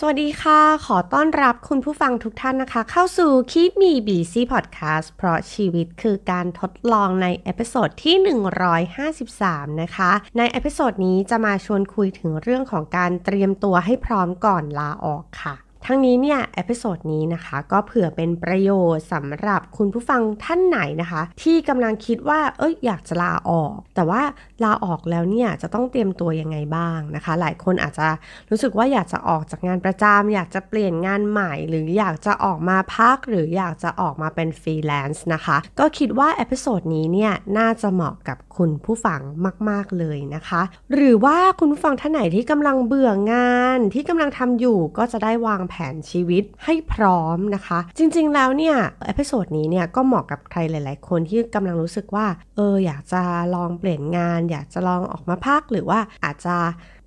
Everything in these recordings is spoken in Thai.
สวัสดีค่ะ ขอต้อนรับคุณผู้ฟังทุกท่านนะคะ เข้าสู่คีมีบีซีพอดแคสต์เพราะชีวิตคือการทดลองในเอพิโซดที่ 153 นะคะ ในเอพิโซดนี้จะมาชวนคุยถึงเรื่องของการเตรียมตัวให้พร้อมก่อนลาออกค่ะทั้งนี้เนี่ยเอพิโซดนี้นะคะ ก็เผื่อเป็นประโยชน์สำหรับคุณผู้ฟังท่านไหนนะคะ ที่กำลังคิดว่า เอ้ยอยากจะลาออก แต่ว่าลาออกแล้วเนี่ยจะต้องเตรียมตัวยังไงบ้างนะคะ หลายคนอาจจะรู้สึกว่าอยากจะออกจากงานประจำอยากจะเปลี่ยนงานใหม่ หรืออยากจะออกมาพักหรืออยากจะออกมาเป็นฟรีแลนซ์นะคะก็คิดว่าเอพิโซดนี้เนี่ยน่าจะเหมาะกับคุณผู้ฟังมากๆเลยนะคะ หรือว่าคุณผู้ฟังท่านไหนที่กำลังเบื่องานที่กำลังทำอยู่ก็จะได้วางแผนชีวิตให้พร้อมนะคะ จริง ๆแล้วเนี่ยเอพิโซดนี้เนี่ยก็เหมาะกับใครหลายๆคนที่กำลังรู้สึกว่าเอออยากจะลองเปลี่ยนงาน อยากจะลองออกมาพักหรือว่าอาจจะ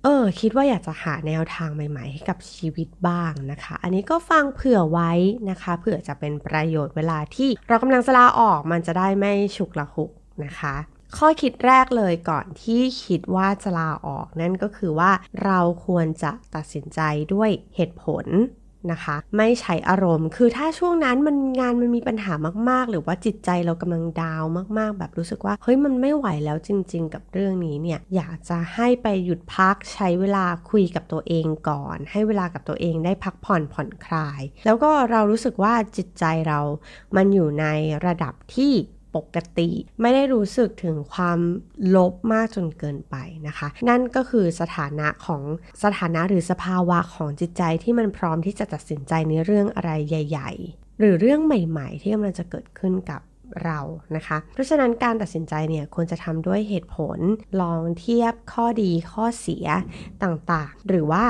เออ คิดว่าอยากจะหาแนวทางใหม่ๆให้กับชีวิตบ้างนะคะ อันนี้ก็ฟังเผื่อไว้นะคะเผื่อจะเป็นประโยชน์เวลาที่ เรากำลังจะลาออกมันจะได้ไม่ฉุกละหุกนะคะข้อคิดแรกเลยก่อนที่คิดว่าจะลาออกนั่นก็คือว่าเราควรจะตัดสินใจด้วยเหตุผลนะคะ ไม่ใช้อารมณ์ คือถ้าช่วงนั้นมันงานมันมีปัญหามากๆหรือว่าจิตใจเรากำลังดาวมากๆ แบบรู้สึกว่า เฮ้ยมันไม่ไหวแล้วจริงๆกับเรื่องนี้เนี่ยอยากจะให้ไปหยุดพักใช้เวลาคุยกับตัวเองก่อน ให้เวลากับตัวเองได้พักผ่อนผ่อนคลาย แล้วก็เรารู้สึกว่าจิตใจเรา มันอยู่ในระดับที่ปกติไม่ได้รู้สึกถึงความลบมากจนเกินไปนะคะ นั่นก็คือสถานะของสถานะหรือสภาวะของจิตใจที่มันพร้อมที่จะตัดสินใจในเรื่องอะไรใหญ่ ๆ หรือเรื่องใหม่ๆที่กำลังจะเกิดขึ้นกับเรานะคะเพราะฉะนั้นการตัดสินใจเนี่ยควรจะทำด้วยเหตุผลลองเทียบข้อดี ข้อเสียต่าง ๆ หรือว่า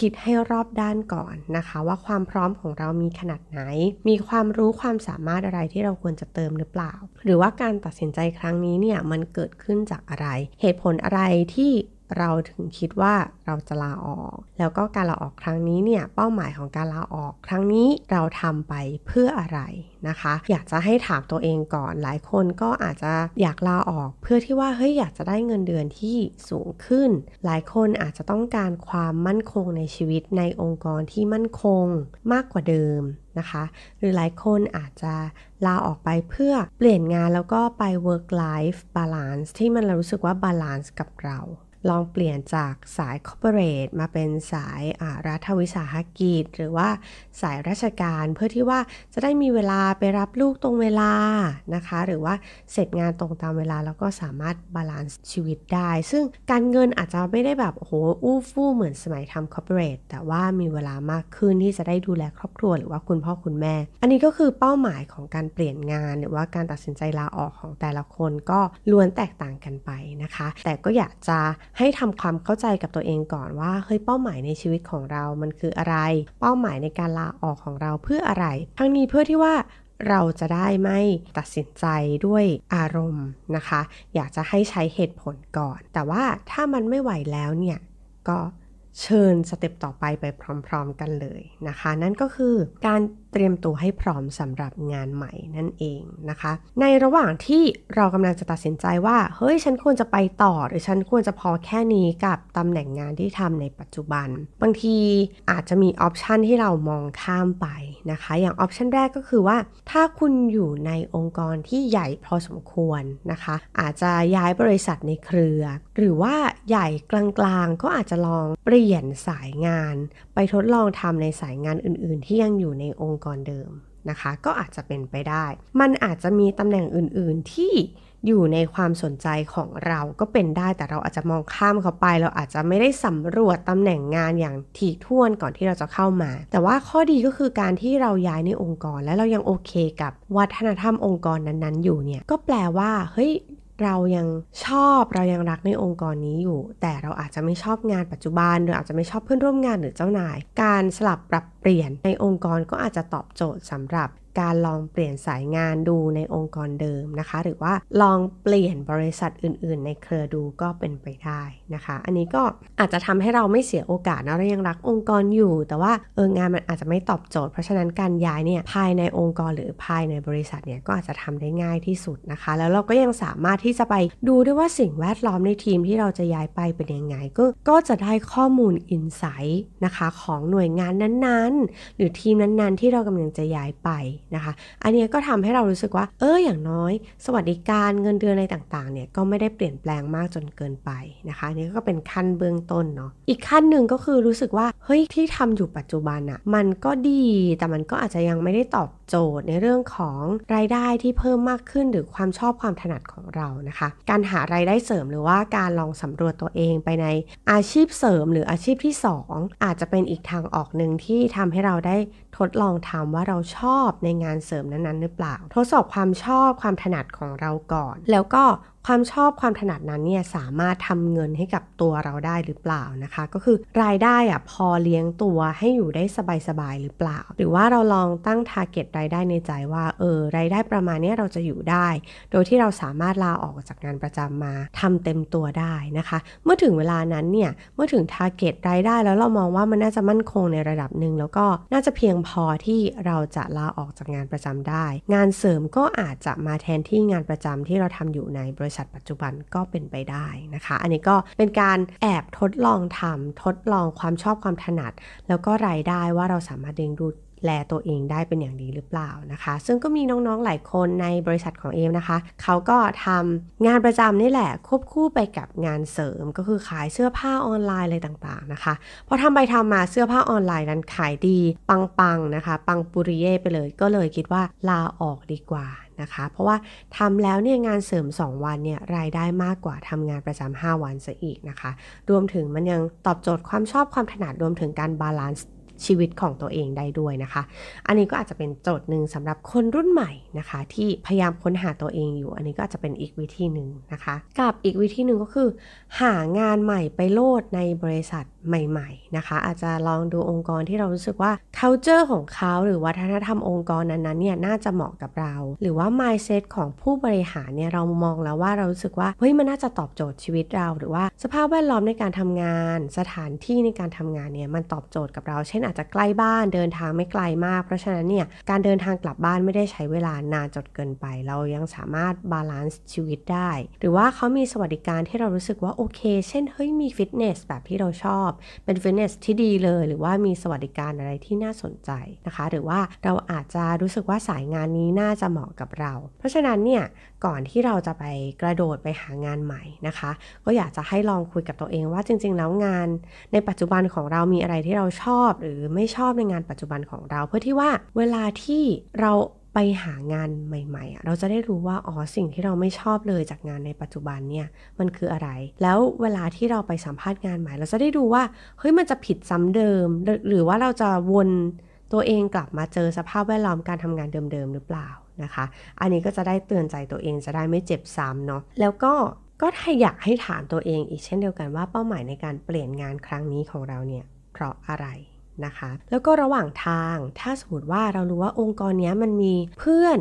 คิดให้รอบด้านก่อนนะคะว่าความพร้อมของเรามีขนาดไหน มีความรู้ความสามารถอะไรที่เราควรจะเติมหรือเปล่า หรือว่าการตัดสินใจครั้งนี้เนี่ยมันเกิดขึ้นจากอะไร เหตุผลอะไรที่เราถึงคิดว่าเราจะลาออก แล้วก็การลาออกครั้งนี้เนี่ย เป้าหมายของการลาออก ครั้งนี้เราทำไปเพื่ออะไรนะคะ อยากจะให้ถามตัวเองก่อน หลายคนก็อาจจะอยากลาออกเพื่อที่ว่า เฮ้ย อยากจะได้เงินเดือนที่สูงขึ้น หลายคนอาจจะต้องการความมั่นคงในชีวิตในองค์กรที่มั่นคงมากกว่าเดิมนะคะ หรือหลายคนอาจจะลาออกไปเพื่อเปลี่ยนงานแล้วก็ไป work life balance ที่มันเรารู้สึกว่า balance กับเราลองเปลี่ยนจากสายคอร์เปอเรทมาเป็นสายรัฐวิสาหกิจ หรือว่า สายราชการเพื่อที่ว่าจะได้มีเวลาไปรับลูกตรงเวลานะคะ หรือว่าเสร็จงานตรงตามเวลาแล้วก็สามารถบาลานซ์ชีวิตได้ ซึ่งการเงินอาจจะไม่ได้แบบ โอ้โห อู้ฟู่เหมือนสมัยทำคอร์เปอเรทแต่ว่ามีเวลามากขึ้นที่จะได้ดูแลครอบครัวหรือว่าคุณพ่อคุณแม่ อันนี้ก็คือเป้าหมายของการเปลี่ยนงานหรือว่าการตัดสินใจลาออกของแต่ละคนก็ล้วนแตกต่างกันไปนะคะ แต่ก็อยากจะให้ทำความเข้าใจกับตัวเองก่อนว่าเฮ้ยเป้าหมายในชีวิตของเรามันคืออะไร เป้าหมายในการลาออกของเราเพื่ออะไร ทั้งนี้เพื่อที่ว่าเราจะได้ไม่ตัดสินใจด้วยอารมณ์นะคะ อยากจะให้ใช้เหตุผลก่อน แต่ว่าถ้ามันไม่ไหวแล้วเนี่ย ก็เชิญสเต็ปต่อไปไปพร้อมๆกันเลยนะคะ นั่นก็คือการเตรียมตัวให้พร้อมสำหรับงานใหม่นั่นเองนะคะ ในระหว่างที่เรากำลังจะตัดสินใจว่า เฮ้ยฉันควรจะไปต่อ หรือฉันควรจะพอแค่นี้กับตำแหน่งงานที่ทำในปัจจุบัน บางทีอาจจะมีออปชันที่เรามองข้ามไปนะคะ อย่างออปชันแรกก็คือว่า ถ้าคุณอยู่ในองค์กรที่ใหญ่พอสมควรนะคะ อาจจะย้ายบริษัทในเครือ หรือว่าใหญ่กลางๆ ก็อาจจะลองเปลี่ยลี่ยนสายงานไปทดลองทำในสายงานอื่นๆ ที่ยังอยู่ในองค์กรเดิมนะคะก็อาจจะเป็นไปได้ มันอาจจะมีตำแหน่งอื่นๆที่อยู่ในความสนใจของเราก็เป็นได้ แต่เราอาจจะมองข้ามเขาไป เราอาจจะไม่ได้สำรวจตำแหน่งงานอย่างถี่ถ้วนก่อนที่เราจะเข้ามา แต่ว่าข้อดีก็คือการที่เราย้ายในองค์กรและเรายังโอเคกับวัฒนธรรมองค์กรนั้นๆ อยู่เนี่ยก็แปลว่าเฮ้ยเรายังชอบเรายังรักในองค์กรนี้อยู่ แต่เราอาจจะไม่ชอบงานปัจจุบัน หรืออาจจะไม่ชอบเพื่อนร่วมงานหรือเจ้านาย การสลับปรับเปลี่ยนในองค์กรก็อาจจะตอบโจทย์สำหรับการลองเปลี่ยนสายงานดูในองค์กรเดิมนะคะ หรือว่าลองเปลี่ยนบริษัทอื่น ๆ ในเครือดูก็เป็นไปได้นะคะ อันนี้ก็อาจจะทำให้เราไม่เสียโอกาสนะเรายังรัก องค์กรอยู่ แต่ว่าเอองานมันอาจจะไม่ตอบโจทย์ เพราะฉะนั้นการย้ายเนี่ยภายในองค์กรหรือภายในบริษัทเนี่ยก็อาจจะทำได้ง่ายที่สุดนะคะ แล้วเราก็ยังสามารถที่จะไปดูด้วยว่าสิ่งแวดล้อมในทีมที่เราจะย้ายไปเป็นยังไง ก็ก็จะได้ข้อมูลอินไซต์นะคะของหน่วยงานนั้น ๆ หรือทีมนั้น ๆ ที่เรากำลังจะย้ายไปนะคะอันนี้ก็ทำให้เรารู้สึกว่า เออ อย่างน้อย สวัสดิการ เงินเดือนอะไรต่างๆ เนี่ยก็ไม่ได้เปลี่ยนแปลงมากจนเกินไปนะคะนี่ก็เป็นขั้นเบื้องต้นเนาะ อีกขั้นหนึ่งก็คือรู้สึกว่า เฮ้ย ที่ทำอยู่ปัจจุบันอะมันก็ดี แต่มันก็อาจจะยังไม่ได้ตอบโจทย์ในเรื่องของรายได้ที่เพิ่มมากขึ้นหรือความชอบความถนัดของเรานะคะ การหารายได้เสริมหรือว่าการลองสำรวจตัวเองไปในอาชีพเสริมหรืออาชีพที่ 2ออาจจะเป็นอีกทางออกหนึ่งที่ทำให้เราได้ทดลองทมว่าเราชอบในงานเสริมนั้นๆ หรือเปล่า ทดสอบความชอบความถนัดของเราก่อน แล้วก็ความชอบความถนัดนั้นเนี่ยสามารถทำเงินให้กับตัวเราได้หรือเปล่านะคะ ก็คือรายได้อะพอเลี้ยงตัวให้อยู่ได้สบายๆหรือเปล่า หรือว่าเราลองตั้งทาร์เก็ตรายได้ในใจว่าเออรายได้ประมาณนี้เราจะอยู่ได้ โดยที่เราสามารถลาออกจากงานประจำมาทำเต็มตัวได้นะคะ เมื่อถึงเวลานั้นเนี่ยเมื่อถึงทาร์เก็ตรายได้แล้วเรามองว่ามันน่าจะมั่นคงในระดับหนึ่งแล้วก็น่าจะเพียงพอที่เราจะลาออกจากงานประจำได้งานเสริมก็อาจจะมาแทนที่งานประจำที่เราทำอยู่ในบริษัทปัจจุบันก็เป็นไปได้นะคะ อันนี้ก็เป็นการแอบทดลองทำทดลองความชอบความถนัด แล้วก็รายได้ว่าเราสามารถดึงดูดแล ตัวเองได้เป็นอย่างดีหรือเปล่านะคะ ซึ่งก็มีน้องๆ หลายคนในบริษัทของเอมนะคะเขาก็ทำงานประจำนี่แหละควบคู่ไปกับงานเสริมก็คือขายเสื้อผ้าออนไลน์อะไรต่าง ๆนะคะพอทำไปทำมาเสื้อผ้าออนไลน์นั้นขายดี ปังๆนะคะปังปุริเย่ไปเลย ก็เลยคิดว่าลาออกดีกว่านะคะ เพราะว่าทำแล้วเนี่ยงานเสริม 2 วันเนี่ยรายได้มากกว่าทำงานประจำ5วันซะอีกนะคะ รวมถึงมันยังตอบโจทย์ความชอบความถนัดรวมถึงการบาลานซ์ชีวิตของตัวเองได้ด้วยนะคะ อันนี้ก็อาจจะเป็นโจทย์หนึ่งสำหรับคนรุ่นใหม่นะคะที่พยายามค้นหาตัวเองอยู่ อันนี้ก็อาจจะเป็นอีกวิธีหนึ่งนะคะ กับอีกวิธีหนึ่งก็คือหางานใหม่ไปโลดในบริษัทใหม่ๆนะคะอาจจะลองดูองค์กรที่เรารู้สึกว่า culture ของเขาหรือวัฒนธรรมองค์กรนั้นๆเนี่ยน่าจะเหมาะกับเรา หรือว่า mindset ของผู้บริหารเนี่ยเรามองแล้วว่าเรารู้สึกว่าเฮ้ยมันน่าจะตอบโจทย์ชีวิตเราหรือว่าสภาพแวดล้อมในการทำงานสถานที่ในการทำงานเนี่ยมันตอบโจทย์กับเรา เช่น อาจจะใกล้บ้านเดินทางไม่ไกลมากเพราะฉะนั้นเนี่ยการเดินทางกลับบ้านไม่ได้ใช้เวลานานจดเกินไป เรายังสามารถบาลานซ์ชีวิตได้หรือว่าเขามีสวัสดิการที่เรารู้สึกว่าโอเค เช่นเฮ้ยมีฟิตเนสแบบที่เราชอบเป็นฟิตเนสที่ดีเลย หรือว่ามีสวัสดิการอะไรที่น่าสนใจนะคะ หรือว่าเราอาจจะรู้สึกว่าสายงานนี้น่าจะเหมาะกับเรา เพราะฉะนั้นเนี่ยก่อนที่เราจะไปกระโดดไปหางานใหม่นะคะ ก็อยากจะให้ลองคุยกับตัวเองว่าจริงๆแล้วงาน ในปัจจุบันของเรามีอะไรที่เราชอบ หรือไม่ชอบในงานปัจจุบันของเรา เพื่อที่ว่าเวลาที่เราไปหางานใหม่ๆ เราจะได้รู้ว่าอ๋อสิ่งที่เราไม่ชอบเลยจากงานในปัจจุบันเนี่ยมันคืออะไร แล้วเวลาที่เราไปสัมภาษณ์งานใหม่ เราจะได้ดูว่า เฮ้ยมันจะผิดซ้ำเดิม หรือว่าเราจะวนตัวเองกลับมาเจอสภาพแวดล้อมการทำงานเดิมๆ หรือเปล่านะคะ อันนี้ก็จะได้เตือนใจตัวเองจะได้ไม่เจ็บซ้ำเนาะ แล้วก็ก็ถ้าอยากให้ถามตัวเอง อีกเช่นเดียวกันว่าเป้าหมายในการเปลี่ยนงานครั้งนี้ของเราเนี่ย เพราะอะไรนะคะแล้วก็ระหว่างทาง ถ้าสมมติว่าเรารู้ว่าองค์กรนี้มันมีเพื่อน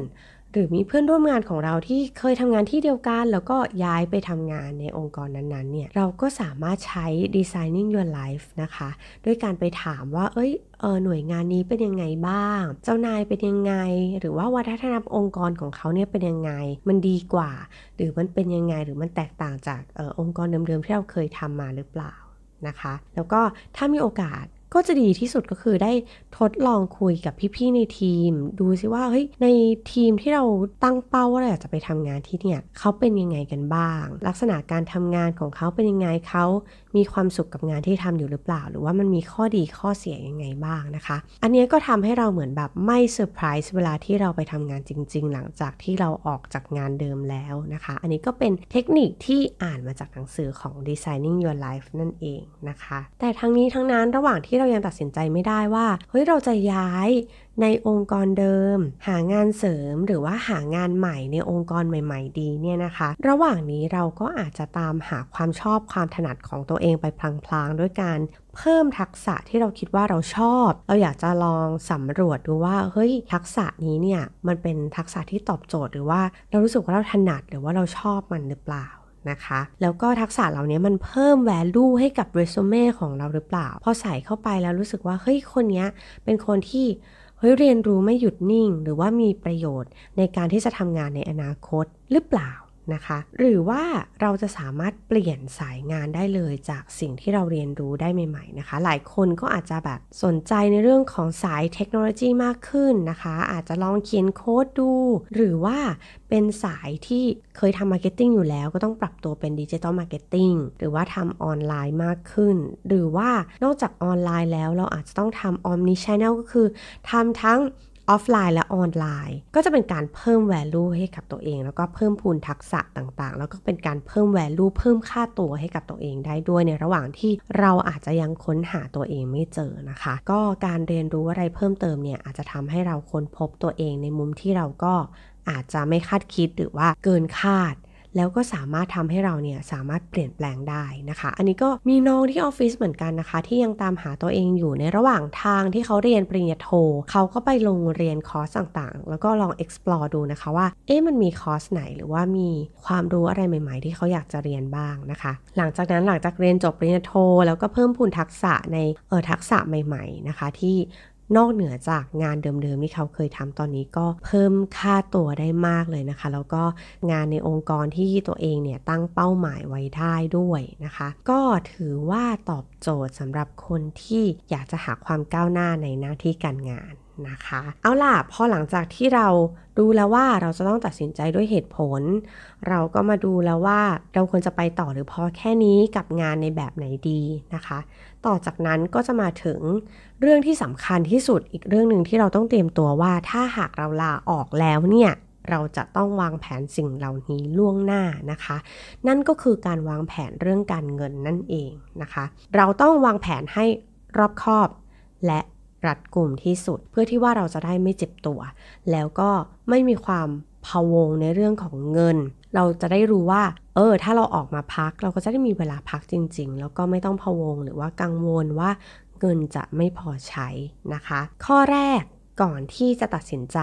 หรือมีเพื่อนร่วมงานของเราที่เคยทำงานที่เดียวกัน แล้วก็ย้ายไปทำงานในองค์กรนั้นๆ เนี่ย เราก็สามารถใช้ designing your life นะคะด้วยการไปถามว่า เอ้ยเออหน่วยงานนี้เป็นยังไงบ้าง เจ้านายเป็นยังไง หรือว่าวัฒนธรรมองค์กรของเขาเนี่ยเป็นยังไง มันดีกว่า หรือมันเป็นยังไง หรือมันแตกต่างจากออองค์กรเดิมๆ ที่เราเคยทำามาหรือเปล่า นะคะ แล้วก็ถ้ามีโอกาสก็จะดีที่สุดก็คือได้ทดลองคุยกับพี่ๆในทีม ดูซิว่าเฮ้ยในทีมที่เราตั้งเป้าว่าเราอยากจะไปทำงานที่เนี่ยเขาเป็นยังไงกันบ้าง ลักษณะการทำงานของเขาเป็นยังไงเขา มีความสุขกับงานที่ทำอยู่หรือเปล่า หรือว่ามันมีข้อดีข้อเสียยังไงบ้างนะคะ อันนี้ก็ทำให้เราเหมือนแบบไม่เซอร์ไพรส์เวลาที่เราไปทำงานจริง ๆ หลังจากที่เราออกจากงานเดิมแล้วนะคะ อันนี้ก็เป็นเทคนิคที่อ่านมาจากหนังสือของ Designing Your Life นั่นเองนะคะ แต่ทั้งนี้ทั้งนั้นระหว่างที่ที่เรายังตัดสินใจไม่ได้ว่า เฮ้ยเราจะย้ายในองค์กรเดิม หางานเสริมหรือว่าหางานใหม่ในองค์กรใหม่ ๆ ดีเนี่ยนะคะระหว่างนี้เราก็อาจจะตามหา ความชอบความถนัดของตัวเองไปพลางๆ ด้วยการเพิ่มทักษะที่เราคิดว่าเราชอบ เราอยากจะลองสำรวจดูว่า เฮ้ยทักษะนี้เนี่ย มันเป็นทักษะที่ตอบโจทย์หรือว่าเรารู้สึกว่าเราถนัดหรือว่าเราชอบมันหรือเปล่านะคะ แล้วก็ทักษะเหล่านี้มันเพิ่มแวลูให้กับเรซูเม่ของเราหรือเปล่า พอใส่เข้าไปแล้วรู้สึกว่า เฮ้ยคนนี้เป็นคนที่ เฮ้ย เรียนรู้ไม่หยุดนิ่ง หรือว่ามีประโยชน์ในการที่จะทำงานในอนาคตหรือเปล่านะคะหรือว่าเราจะสามารถเปลี่ยนสายงานได้เลยจากสิ่งที่เราเรียนรู้ได้ใหม่ๆนะคะหลายคนก็อาจจะแบบสนใจในเรื่องของสายเทคโนโลยีมากขึ้นนะคะอาจจะลองเขียนโค้ดดู หรือว่าเป็นสายที่เคยทำมาร์เก็ตติ้งอยู่แล้วก็ต้องปรับตัวเป็นดิจิตอลมาร์เก็ตติ้งหรือว่าทำออนไลน์มากขึ้น หรือว่านอกจากออนไลน์แล้วเราอาจจะต้องทำออมนิชแนลก็คือทำทั้งออฟไลน์และออนไลน์ ก็จะเป็นการเพิ่ม value ให้กับตัวเอง แล้วก็เพิ่มพูนทักษะต่างๆ แล้วก็เป็นการเพิ่ม value เพิ่มค่าตัวให้กับตัวเองได้ด้วยในระหว่างที่เราอาจจะยังค้นหาตัวเองไม่เจอนะคะ ก็การเรียนรู้อะไรเพิ่มเติมเนี่ยอาจจะทำให้เราค้นพบตัวเอง ในมุมที่เราก็อาจจะไม่คาดคิดหรือว่าเกินคาดแล้วก็สามารถทำให้เราเนี่ยสามารถเปลี่ยนแปลงได้นะคะ อันนี้ก็มีน้องที่ออฟฟิศเหมือนกันนะคะ ที่ยังตามหาตัวเองอยู่ในระหว่างทางที่เขาเรียนปริญญาโทเขาก็ไปลงเรียนคอร์สต่างๆ แล้วก็ลอง explore ดูนะคะว่าเอ๊ะมันมีคอร์สไหน หรือว่ามีความรู้อะไรใหม่ๆ ที่เขาอยากจะเรียนบ้างนะคะ หลังจากนั้นหลังจากเรียนจบปริญญาโท แล้วก็เพิ่มพูนทักษะในเออทักษะใหม่ๆ นะคะ ที่นอกเหนือจากงานเดิมๆที่เขาเคยทำตอนนี้ก็เพิ่มค่าตัวได้มากเลยนะคะ แล้วก็งานในองค์กรที่ตัวเองเนี่ยตั้งเป้าหมายไว้ได้ด้วยนะคะ ก็ถือว่าตอบโจทย์สำหรับคนที่อยากจะหาความก้าวหน้าในหน้าที่การงานนะคะเอาล่ะพอหลังจากที่เราดูแล้วว่าเราจะต้องตัดสินใจด้วยเหตุผล เราก็มาดูแล้วว่าเราควรจะไปต่อหรือพอแค่นี้กับงานในแบบไหนดีนะคะ ต่อจากนั้นก็จะมาถึงเรื่องที่สำคัญที่สุดอีกเรื่องหนึ่งที่เราต้องเตรียมตัวว่าถ้าหากเราลาออกแล้วเนี่ยเราจะต้องวางแผนสิ่งเหล่านี้ล่วงหน้านะคะ นั่นก็คือการวางแผนเรื่องการเงินนั่นเองนะคะ เราต้องวางแผนให้รอบคอบและรัดกลุ่มที่สุดเพื่อที่ว่าเราจะได้ไม่เจ็บตัว แล้วก็ไม่มีความ พะวงในเรื่องของเงิน เราจะได้รู้ว่า เออ ถ้าเราออกมาพัก เราก็จะได้มีเวลาพักจริงๆ แล้วก็ไม่ต้องพะวงหรือว่ากังวลว่า เงินจะไม่พอใช้นะคะ ข้อแรกก่อนที่จะตัดสินใจ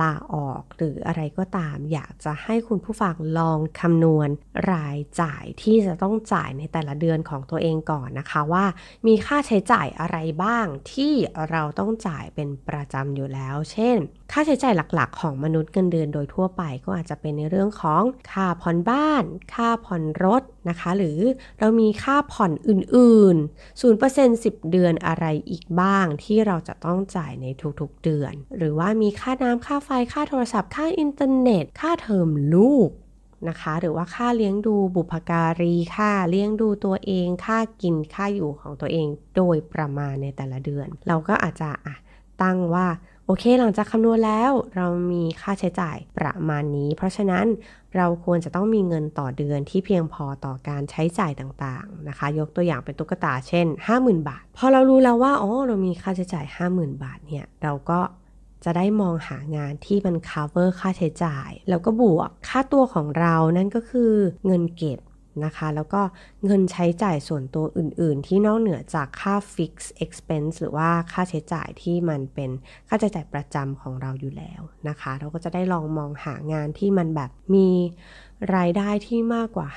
ลาออกหรืออะไรก็ตาม อยากจะให้คุณผู้ฟังลองคำนวณรายจ่ายที่จะต้องจ่ายในแต่ละเดือนของตัวเองก่อนนะคะว่า มีค่าใช้จ่ายอะไรบ้างที่เราต้องจ่ายเป็นประจำอยู่แล้ว เช่น ค่าใช้จ่ายหลักๆ ของมนุษย์เงินเดือนโดยทั่วไปก็อาจจะเป็นในเรื่องของค่าผ่อนบ้าน ค่าผ่อนรถนะคะหรือเรามีค่าผ่อนอื่น ๆ 0% 10 เดือนอะไรอีกบ้างที่เราจะต้องจ่ายในทุกๆเดือน หรือว่ามีค่าน้ำค่าไฟค่าโทรศัพท์ ค่าอินเทอร์เน็ต ค่าเทอมลูกนะคะหรือว่าค่าเลี้ยงดูบุพการีค่าเลี้ยงดูตัวเองค่ากินค่าอยู่ของตัวเอง โดยประมาณในแต่ละเดือน เราก็อาจจะตั้งว่าโอเค หลังจากคำนวณแล้ว เรามีค่าใช้จ่ายประมาณนี้ เพราะฉะนั้นเราควรจะต้องมีเงินต่อเดือนที่เพียงพอต่อการใช้จ่ายต่างๆ นะคะ ยกตัวอย่างเป็นตุ๊กตา เช่น 50,000 บาท พอเรารู้แล้วว่า อ๋อ เรา มีค่าใช้จ่าย 50,000 บาท เนี่ย เราก็จะได้มองหางานที่มัน cover ค่าใช้จ่าย แล้วก็บวกค่าตัวของเรา นั่นก็คือเงินเก็บนะคะแล้วก็เงินใช้จ่ายส่วนตัวอื่นๆ ที่นอกเหนือจากค่า f i x e x p e n s e หรือว่าค่าใช้จ่ายที่มันเป็นค่าใช้จ่ายประจำของเราอยู่แล้วนะคะ เราก็จะได้ลองมองหางานที่มันแบบมีรายได้ที่มากกว่า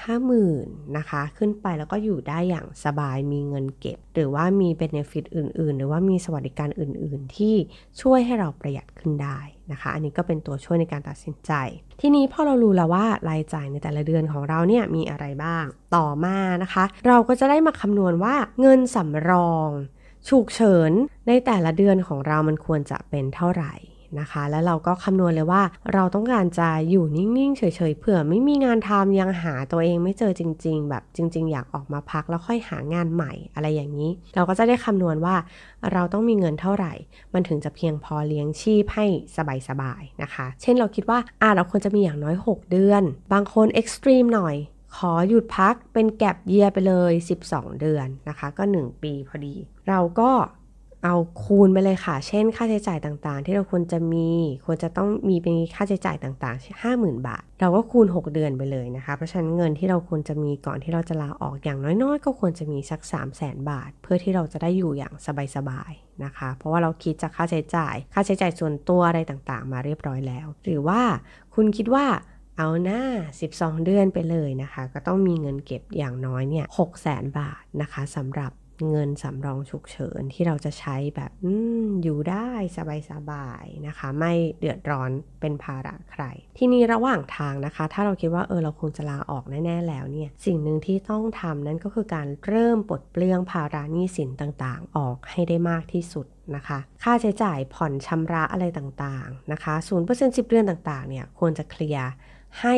50,000นะคะขึ้นไปแล้วก็อยู่ได้อย่างสบายมีเงินเก็บ หรือว่ามีเบนฟิตอื่นๆ หรือว่ามีสวัสดิการอื่น ๆ ที่ช่วยให้เราประหยัดขึ้นได้นะคะ อันนี้ก็เป็นตัวช่วยในการตัดสินใจ ทีนี้พอเรารู้แล้วว่ารายจ่ายในแต่ละเดือนของเราเนี่ยมีอะไรบ้างต่อมานะคะ เราก็จะได้มาคำนวณว่าเงินสำรองฉุกเฉินในแต่ละเดือนของเรามันควรจะเป็นเท่าไหร่นะคะแล้วเราก็คำนวณเลยว่าเราต้องการจะอยู่นิ่ง ๆเฉย ๆ เผื่อไม่มีงานทำยังหาตัวเองไม่เจอจริง ๆ แบบจริงๆ อยากออกมาพักแล้วค่อยหางานใหม่อะไรอย่างนี้ เราก็จะได้คำนวณว่า เราต้องมีเงินเท่าไหร่ มันถึงจะเพียงพอเลี้ยงชีพให้สบายๆนะคะ เช่นเราคิดว่าอ่าเราควรจะมีอย่างน้อย 6 เดือน บางคนเอ็กซ์ตรีมหน่อย ขอหยุดพักเป็นแก็บเยียไปเลย 12 เดือนนะคะ ก็ 1 ปีพอดี เราก็เอาคูณไปเลยค่ะ เช่น ค่าใช้จ่ายต่างๆ ที่เราควรจะมีควรจะต้องมีเป็นค่าใช้จ่ายต่างๆ 50,000 บาท เราก็คูณ 6 เดือนไปเลยนะคะเพราะฉะนั้นเงินที่เราควรจะมีก่อนที่เราจะลาออกอย่างน้อย ๆ ก็ควรจะมีสัก 3 0 0แสนบาทเพื่อที่เราจะได้อยู่อย่างสบายๆนะคะ เพราะว่าเราคิดจากค่าใช้จ่ายค่าใช้จ่ายส่วนตัวอะไรต่างๆมาเรียบร้อยแล้ว หรือว่าคุณคิดว่าเอาหน้า 12 เดือนไปเลยนะคะ ก็ต้องมีเงินเก็บอย่างน้อยเนี่ย6 0แสนบาทนะคะสำหรับเงินสำรองฉุกเฉินที่เราจะใช้แบบออยู่ได้สบายๆนะคะ ไม่เดือดร้อนเป็นภาระใคร ที่นี้ระหว่างทางนะคะ ถ้าเราคิดว่าเออเราคงจะลาออกแน่ๆแล้วเนี่ยสิ่งหนึ่งที่ต้องทำนั้นก็คือการเริ่มปลดเปลื้องภาระหนี้สินต่างๆ ออกให้ได้มากที่สุดนะคะค่าใช้จ่ายผ่อนชำระอะไรต่างๆนะคะ0% 10เดือนต่างๆเนี่ยควรจะเคลียร์ให้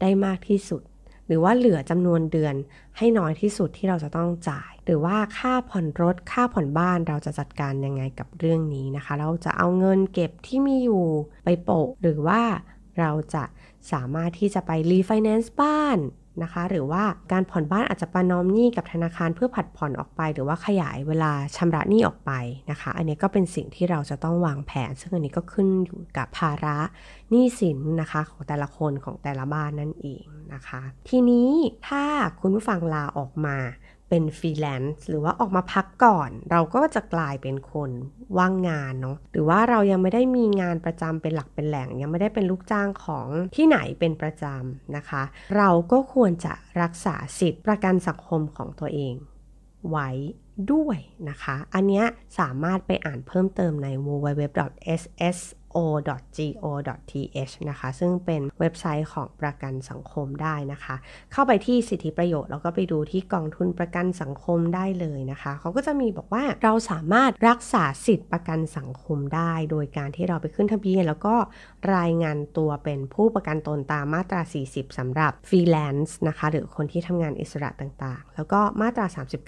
ได้มากที่สุด หรือว่าเหลือจำนวนเดือนให้น้อยที่สุดที่เราจะต้องจ่าย หรือว่าค่าผ่อนรถ ค่าผ่อนบ้านเราจะจัดการยังไงกับเรื่องนี้นะคะ เราจะเอาเงินเก็บที่มีอยู่ไปโปะ หรือว่าเราจะสามารถที่จะไปรีไฟแนนซ์บ้านนะคะหรือว่าการผ่อนบ้านอาจจะประนอมหนี้กับธนาคารเพื่อผัดผ่อนออกไป หรือว่าขยายเวลาชำระหนี้ออกไปนะคะ อันนี้ก็เป็นสิ่งที่เราจะต้องวางแผน ซึ่งอันนี้ก็ขึ้นอยู่กับภาระหนี้สินนะคะของแต่ละคนของแต่ละบ้านนั่นเองนะคะ ทีนี้ถ้าคุณผู้ฟังลาออกมาเป็นฟรีแลนซ์หรือว่าออกมาพักก่อน เราก็จะกลายเป็นคนว่างงานเนาะหรือว่าเรายังไม่ได้มีงานประจำเป็นหลักเป็นแหล่ง ยังไม่ได้เป็นลูกจ้างของที่ไหนเป็นประจำนะคะ เราก็ควรจะรักษาสิทธิประกันสังคมของตัวเองไว้ด้วยนะคะ อันนี้สามารถไปอ่านเพิ่มเติมใน www.ss o.go.th นะคะซึ่งเป็นเว็บไซต์ของประกันสังคมได้นะคะ เข้าไปที่สิทธิประโยชน์แล้วก็ไปดูที่กองทุนประกันสังคมได้เลยนะคะเขาก็จะมีบอกว่าเราสามารถรักษาสิทธิประกันสังคมได้ โดยการที่เราไปขึ้นทะเบียนแล้วก็รายงานตัวเป็นผู้ประกันตนตามมาตรา 40 สำหรับฟรีแลนซ์นะคะ หรือคนที่ทำงานอิสระต่างๆ แล้วก็มาตร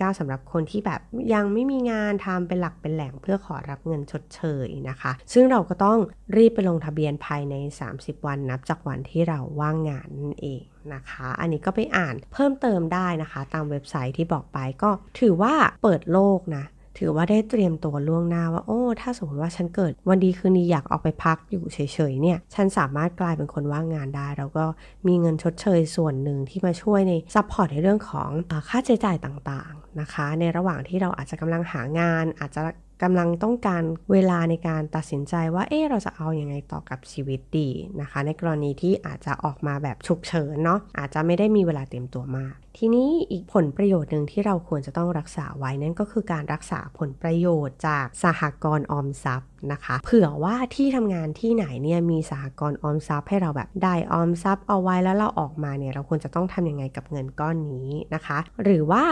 า 39 สำหรับคนที่แบบยังไม่มีงานทำเป็นหลักเป็นแหล่งเพื่อขอรับเงินชดเชยนะคะ ซึ่งเราก็ต้องรีบไปลงทะเบียนภายใน 30 วันนับจากวันที่เราว่างงานนั่นเองนะคะ อันนี้ก็ไปอ่านเพิ่มเติมได้นะคะ ตามเว็บไซต์ที่บอกไปก็ถือว่าเปิดโลกนะถือว่าได้เตรียมตัวล่วงหน้าว่าโอ้ ถ้าสมมติว่าฉันเกิดวันดีคืนดีอยากออกไปพักอยู่เฉยๆเนี่ย ฉันสามารถกลายเป็นคนว่างงานได้แล้วก็มีเงินชดเชยส่วนหนึ่งที่มาช่วยในซัพพอร์ตในเรื่องของค่าใช้จ่ายต่าง ๆนะคะ ในระหว่างที่เราอาจจะกำลังหางานอาจจะกำลังต้องการเวลาในการตัดสินใจว่า เอ๊เราจะเอาอยัางไงต่อกับชีวิตดีนะคะ ในกรณีที่อาจจะออกมาแบบฉุกเฉินเนาะอาจจะไม่ได้มีเวลาเตรียมตัวมาก ทีนี้อีกผลประโยชน์หนึ่งที่เราควรจะต้องรักษาไว้นั่นก็คือการรักษาผลประโยชน์จากสหกรณ์ออมทรัพย์นะคะ เผื่อว่าที่ทำงานที่ไหนเนี่ยมีสหกรณ์ออมทรัพย์ ให้เราแบบได้ออมทรัพย์ เอาไว้แล้วเราออกมาเนี่ยเราควรจะต้องทํำยังไงกับเงินก้อนนี้นะคะ หรือว่า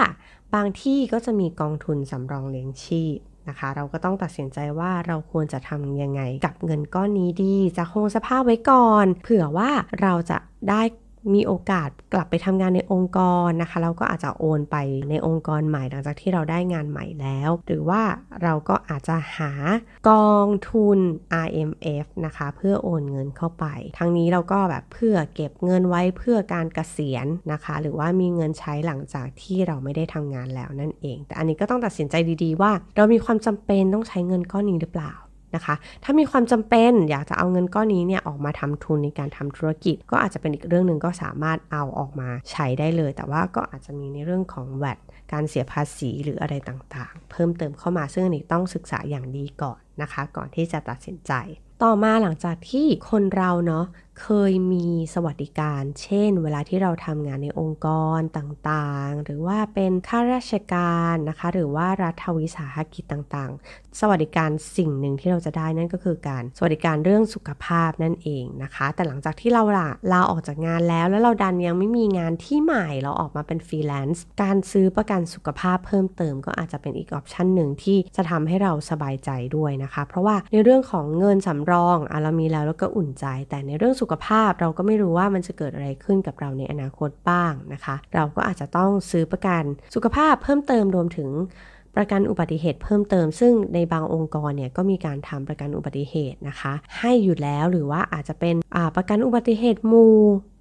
บางที่ก็จะมีกองทุนสำรองเลี้ยงชีพนะคะ เราก็ต้องตัดสินใจว่าเราควรจะทำยังไง กับเงินก้อนนี้ดี จะคงสภาพไว้ก่อน เผื่อว่าเราจะได้มีโอกาสกลับไปทำงานในองค์กรนะคะเราก็อาจจะโอนไปในองค์กรใหม่ หลังจากที่เราได้งานใหม่แล้ว หรือว่าเราก็อาจจะหากองทุน RMF นะคะเพื่อโอนเงินเข้าไป ทั้งนี้เราก็แบบเพื่อเก็บเงินไว้เพื่อการเกษียณนะคะ หรือว่ามีเงินใช้หลังจากที่เราไม่ได้ทำงานแล้วนั่นเอง แต่อันนี้ก็ต้องตัดสินใจดีๆ ว่า เรามีความจำเป็นต้องใช้เงินก้อนนี้หรือเปล่านะคะถ้ามีความจำเป็นอยากจะเอาเงินก้อนนี้เนี่ยออกมาทำทุนในการทำธุรกิจ ก็อาจจะเป็นอีกเรื่องหนึ่งก็สามารถเอาออกมาใช้ได้เลย แต่ว่าก็อาจจะมีในเรื่องของแวดการเสียภาษีหรืออะไรต่าง ๆ เพิ่มเติมเข้ามาซึ่งอันนี้ต้องศึกษาอย่างดีก่อนนะคะ ก่อนที่จะตัดสินใจ ต่อมาหลังจากที่คนเราเนาะเคยมีสวัสดิการ เช่นเวลาที่เราทำงานในองค์กรต่างๆ หรือว่าเป็นข้าราชการนะคะ หรือว่ารัฐวิสาหกิจต่างๆ สวัสดิการสิ่งหนึ่งที่เราจะได้นั่นก็คือการสวัสดิการเรื่องสุขภาพนั่นเองนะคะ แต่หลังจากที่เราละลาออกจากงานแล้วแล้วเราดันยังไม่มีงานที่ใหม่เราออกมาเป็น ฟรีแลนซ์การซื้อประกันสุขภาพเพิ่มเติม ก็อาจจะเป็นอีกออปชันหนึ่งที่จะทำให้เราสบายใจด้วยนะคะเพราะว่าในเรื่องของเงินสำรองเรามีแล้วแล้วก็อุ่นใจแต่ในเรื่องสุขภาพเราก็ไม่รู้ว่ามันจะเกิดอะไรขึ้นกับเราในอนาคตบ้างนะคะ เราก็อาจจะต้องซื้อประกันสุขภาพเพิ่มเติมรวมถึงประกันอุบัติเหตุ เพิ่มเติม ซึ่งในบางองค์กร เนี่ยก็มีการทำประกันอุบัติเหตุนะคะให้อยู่แล้วหรือว่าอาจจะเป็นประกันอุบัติเหตุมู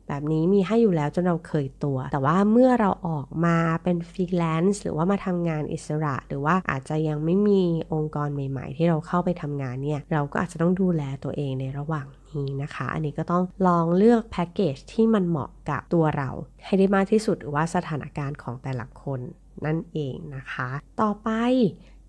แบบนี้มีให้อยู่แล้วจนเราเคยตัว แต่ว่าเมื่อเราออกมาเป็นฟรีแลนซ์หรือว่ามาทำงานอิสระ หรือว่าอาจจะยังไม่มีองค์กรใหม่ ๆ ที่เราเข้าไปทำงานเนี่ยเราก็อาจจะต้องดูแลตัวเองในระหว่างนี้นะคะอันนี้ก็ต้องลองเลือกแพ็กเกจที่มันเหมาะกับตัวเรา ให้ได้มากที่สุดหรือว่าสถานการณ์ของแต่ละคน นั่นเองนะคะ ต่อไป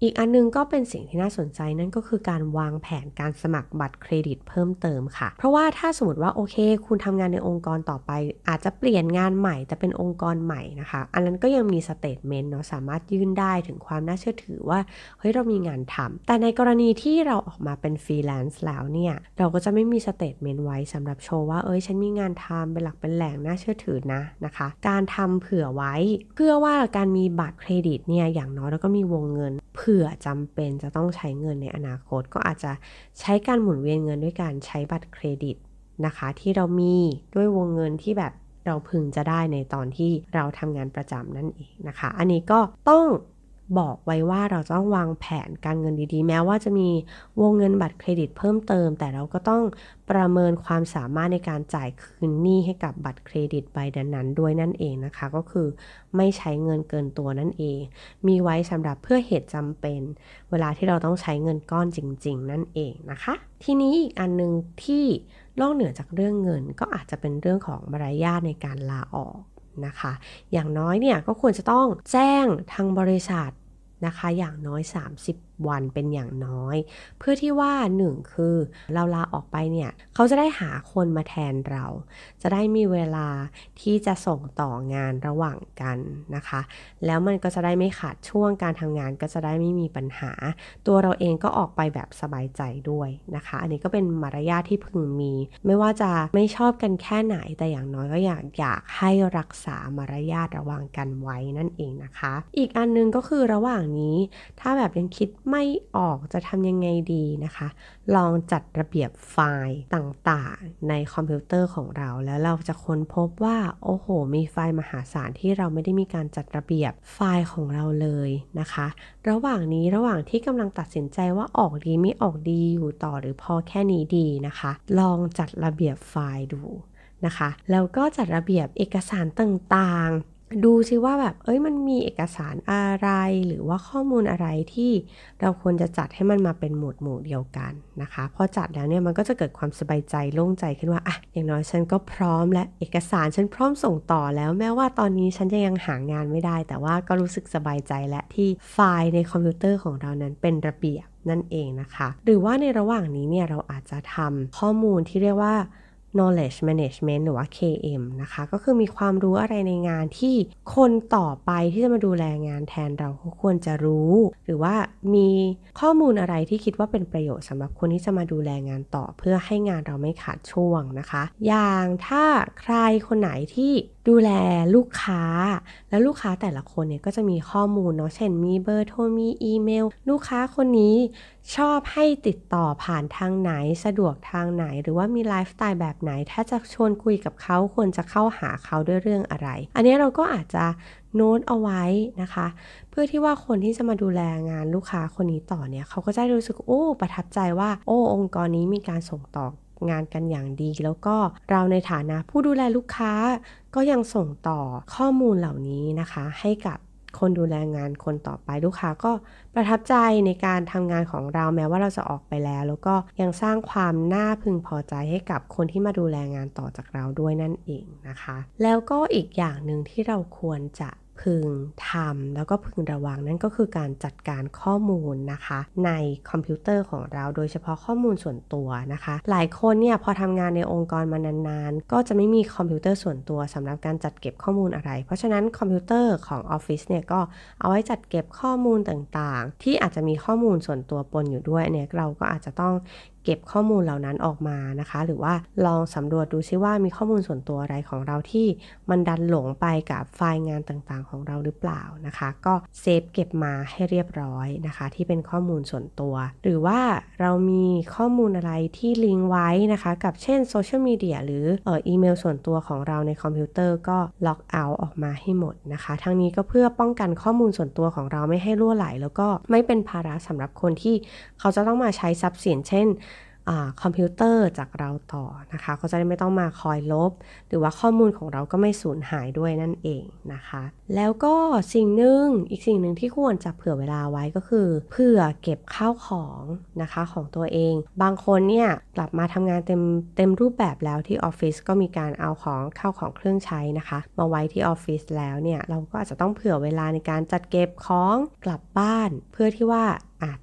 อีกอันนึงก็เป็นสิ่งที่น่าสนใจนั่นก็คือการวางแผนการสมัครบัตรเครดิตเพิ่มเติมค่ะ เพราะว่าถ้าสมมติว่าโอเคคุณทำงานในองค์กรต่อไป อาจจะเปลี่ยนงานใหม่ แต่เป็นองค์กรใหม่นะคะ อันนั้นก็ยังมีสเตทเมนต์เนาะสามารถยื่นได้ถึงความน่าเชื่อถือว่าเฮ้ย เรามีงานทำ แต่ในกรณีที่เราออกมาเป็นฟรีแลนซ์แล้วเนี่ยเราก็จะไม่มีสเตทเมนต์ไว้สำหรับโชว์ว่า เอ้ยฉันมีงานทำเป็นหลักเป็นแหล่งน่าเชื่อถือนะนะคะ การทำเผื่อไว้เพื่อว่าการมีบัตรเครดิตเนี่ยอย่างน้อยเราก็มีวงเงินผื่อจำเป็นจะต้องใช้เงินในอนาคตก็อาจจะใช้การหมุนเวียนเงินด้วยการใช้บัตรเครดิตนะคะ ที่เรามีด้วยวงเงินที่แบบเราพึงจะได้ในตอนที่เราทำงานประจำนั่นเองนะคะ อันนี้ก็ต้องบอกไว้ว่าเราต้องวางแผนการเงินดีๆ แม้ว่าจะมีวงเงินบัตรเครดิตเพิ่มเติม แต่เราก็ต้องประเมินความสามารถในการจ่ายคืนหนี้ให้กับบัตรเครดิตใบนั้นด้วยนั่นเองนะคะก็คือไม่ใช้เงินเกินตัวนั่นเอง มีไว้สำหรับเพื่อเหตุจำเป็นเวลาที่เราต้องใช้เงินก้อนจริงๆ นั่นเองนะคะ ทีนี้อีกอันหนึ่งที่นอกเหนือจากเรื่องเงินก็อาจจะเป็นเรื่องของมารยาทในการลาออกนะคะ อย่างน้อยเนี่ยก็ควรจะต้องแจ้งทางบริษัทนะคะ อย่างน้อย 30วันเป็นอย่างน้อยเพื่อที่ว่า1คือเราลาออกไปเนี่ยเขาจะได้หาคนมาแทนเรา จะได้มีเวลาที่จะส่งต่องานระหว่างกันนะคะ แล้วมันก็จะได้ไม่ขาดช่วงการทำงาน ก็จะได้ไม่มีปัญหา ตัวเราเองก็ออกไปแบบสบายใจด้วยนะคะ อันนี้ก็เป็นมารยาทที่พึงมี ไม่ว่าจะไม่ชอบกันแค่ไหนแต่อย่างน้อยก็อยากอยากให้รักษามารยาทระหว่างกันไว้นั่นเองนะคะ อีกอันนึงก็คือระหว่างนี้ ถ้าแบบยังคิดไม่ออกจะทำยังไงดีนะคะ ลองจัดระเบียบไฟล์ต่างๆ ในคอมพิวเตอร์ของเรา แล้วเราจะค้นพบว่า โอ้โห มีไฟล์มหาศาลที่เราไม่ได้มีการจัดระเบียบไฟล์ของเราเลยนะคะ ระหว่างนี้ระหว่างที่กำลังตัดสินใจว่าออกดีไม่ออกดีอยู่ต่อหรือพอแค่นี้ดีนะคะ ลองจัดระเบียบไฟล์ดูนะคะ แล้วก็จัดระเบียบเอกสารต่างๆดูซิว่าแบบเอ้ยมันมีเอกสารอะไรหรือว่าข้อมูลอะไรที่เราควรจะจัดให้มันมาเป็นหมวดหมู่เดียวกันนะคะพอจัดแล้วเนี่ยมันก็จะเกิดความสบายใจโล่งใจขึ้นว่าอ่ะอย่างน้อยฉันก็พร้อมและเอกสารฉันพร้อมส่งต่อแล้วแม้ว่าตอนนี้ฉันจะยังหางานไม่ได้ แต่ว่าก็รู้สึกสบายใจและที่ไฟล์ในคอมพิวเตอร์ของเรานั้นเป็นระเบียบนั่นเองนะคะ หรือว่าในระหว่างนี้เนี่ยเราอาจจะทำข้อมูลที่เรียกว่า knowledge management หรือว่า KM นะคะ ก็คือมีความรู้อะไรในงานที่คนต่อไปที่จะมาดูแลงานแทนเราควรจะรู้ หรือว่ามีข้อมูลอะไรที่คิดว่าเป็นประโยชน์สำหรับคนที่จะมาดูแลงานต่อเพื่อให้งานเราไม่ขาดช่วงนะคะ อย่างถ้าใครคนไหนที่ดูแลลูกค้า แล้วลูกค้าแต่ละคนเนี่ยก็จะมีข้อมูลเนาะ เช่น มีเบอร์โทร มีอีเมล ลูกค้าคนนี้ชอบให้ติดต่อผ่านทางไหน สะดวกทางไหน หรือว่ามีไลฟ์สไตล์แบบไหน ถ้าจะชวนคุยกับเขาควรจะเข้าหาเขาด้วยเรื่องอะไร อันนี้เราก็อาจจะโน้ตเอาไว้นะคะ เพื่อที่ว่าคนที่จะมาดูแลงานลูกค้าคนนี้ต่อเนี่ยเขาก็จะรู้สึกโอ้ ประทับใจว่า โอ้ องค์กรนี้มีการส่งต่องานกันอย่างดีแล้วก็เราในฐานะผู้ดูแลลูกค้า ก็ยังส่งต่อข้อมูลเหล่านี้นะคะ ให้กับคนดูแลงานคนต่อไปลูกค้าก็ประทับใจในการทำงานของเราแม้ว่าเราจะออกไปแล้ว แล้วก็ยังสร้างความน่าพึงพอใจให้กับคนที่มาดูแลงานต่อจากเราด้วยนั่นเองนะคะ แล้วก็อีกอย่างหนึ่งที่เราควรจะพึงทำแล้วก็พึงระวังนั่นก็คือการจัดการข้อมูลนะคะในคอมพิวเตอร์ของเรา โดยเฉพาะข้อมูลส่วนตัวนะคะ หลายคนเนี่ยพอทำงานในองค์กรมานานๆ ก็จะไม่มีคอมพิวเตอร์ส่วนตัวสำหรับการจัดเก็บข้อมูลอะไร เพราะฉะนั้นคอมพิวเตอร์ของออฟฟิศเนี่ยก็เอาไว้จัดเก็บข้อมูลต่างๆ ที่อาจจะมีข้อมูลส่วนตัวปนอยู่ด้วยเนี่ยเราก็อาจจะต้องเก็บข้อมูลเหล่านั้นออกมานะคะ หรือว่าลองสำรวจดูซิว่ามีข้อมูลส่วนตัวอะไรของเราที่มันดันหลงไปกับไฟล์งานต่าง ๆ ของเราหรือเปล่านะคะ ก็เซฟเก็บมาให้เรียบร้อยนะคะที่เป็นข้อมูลส่วนตัว หรือว่าเรามีข้อมูลอะไรที่ลิงก์ไว้นะคะ กับเช่นโซเชียลมีเดียหรืออีเมลส่วนตัวของเราในคอมพิวเตอร์ก็ล็อกเอาออกมาให้หมดนะคะ ทั้งนี้ก็เพื่อป้องกันข้อมูลส่วนตัวของเราไม่ให้รั่วไหลแล้วก็ไม่เป็นภาระสำหรับคนที่เขาจะต้องมาใช้ทรัพย์สินเช่นคอมพิวเตอร์จากเราต่อนะคะ ก็จะได้ไม่ต้องมาคอยลบ หรือว่าข้อมูลของเราก็ไม่สูญหายด้วยนั่นเองนะคะ แล้วก็สิ่งหนึ่งอีกสิ่งหนึ่งที่ควรจะเผื่อเวลาไว้ก็คือเผื่อเก็บข้าวของนะคะของตัวเอง บางคนเนี่ยกลับมาทำงานเต็มเต็มรูปแบบแล้วที่ออฟฟิศก็มีการเอาของข้าวของเครื่องใช้นะคะ มาไว้ที่ออฟฟิศแล้วเนี่ยเราก็อาจจะต้องเผื่อเวลาในการจัดเก็บของกลับบ้านเพื่อที่ว่า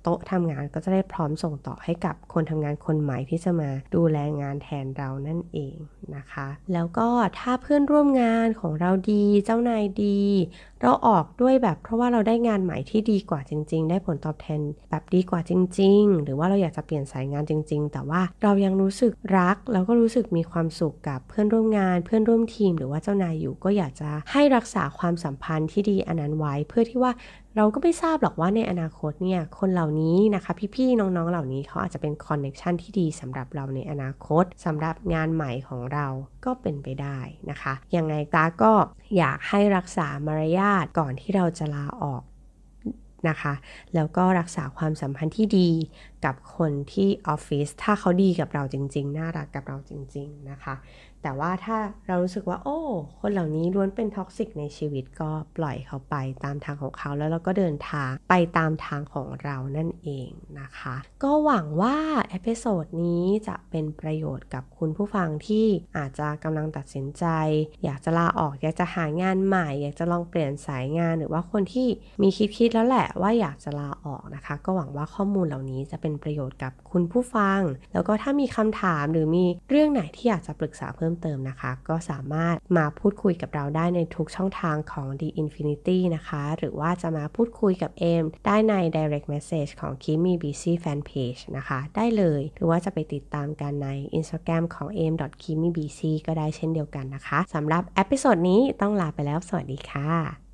โต๊ะทำงานก็จะได้พร้อมส่งต่อให้กับคนทำงานคนใหม่ที่จะมาดูแลงานแทนเรานั่นเองนะคะ แล้วก็ถ้าเพื่อนร่วมงานของเราดีเจ้านายดี เราออกด้วยแบบเพราะว่าเราได้งานใหม่ที่ดีกว่าจริง ๆ ได้ผลตอบแทนแบบดีกว่าจริง ๆ หรือว่าเราอยากจะเปลี่ยนสายงานจริง ๆ แต่ว่าเรายังรู้สึกรักแล้วก็รู้สึกมีความสุขกับเพื่อนร่วมงาน เพื่อนร่วมทีม หรือว่าเจ้านายอยู่ก็อยากจะให้รักษาความสัมพันธ์ที่ดีอันนั้นไว้เพื่อที่ว่าเราก็ไม่ทราบหรอกว่าในอนาคตเนี่ยคนเหล่านี้นะคะพี่ๆน้องๆเหล่านี้เขาอาจจะเป็นคอนเน็ชันที่ดีสำหรับเราในอนาคตสำหรับงานใหม่ของเราก็เป็นไปได้นะคะยังไงตาก็อยากให้รักษามารยาทก่อนที่เราจะลาออกนะคะ แล้วก็รักษาความสัมพันธ์ที่ดีกับคนที่ออฟฟิศถ้าเขาดีกับเราจริง ๆน่ารักกับเราจริง ๆ นะคะแต่ว่าถ้าเรารู้สึกว่าโอ้ คนเหล่านี้ล้วนเป็นท็อกซิกในชีวิตก็ปล่อยเขาไปตามทางของเขาแล้วเราก็เดินทางไปตามทางของเรานั่นเองนะคะก็หวังว่าเอพิโซดนี้จะเป็นประโยชน์กับคุณผู้ฟังที่อาจจะกำลังตัดสินใจอยากจะลาออกอยากจะหางานใหม่อยากจะลองเปลี่ยนสายงานหรือว่าคนที่มีคิดดแล้วแหละว่าอยากจะลาออกนะคะก็หวังว่าข้อมูลเหล่านี้จะเป็นประโยชน์กับคุณผู้ฟัง แล้วก็ถ้ามีคำถามหรือมีเรื่องไหนที่อยากจะปรึกษาเพิ่มิ่มเติมนะคะก็สามารถมาพูดคุยกับเราได้ในทุกช่องทางของ The Infinity นะคะ หรือว่าจะมาพูดคุยกับเอมได้ใน Direct Message ของ Kimi b c Fan Page นะคะ ได้เลยหรือว่าจะไปติดตามกันใน Instagram ของ a m k i m i b c ก็ได้เช่นเดียวกันนะคะสำหรับเอพิโซดนี้ต้องลาไปแล้วสวัสดีค่ะ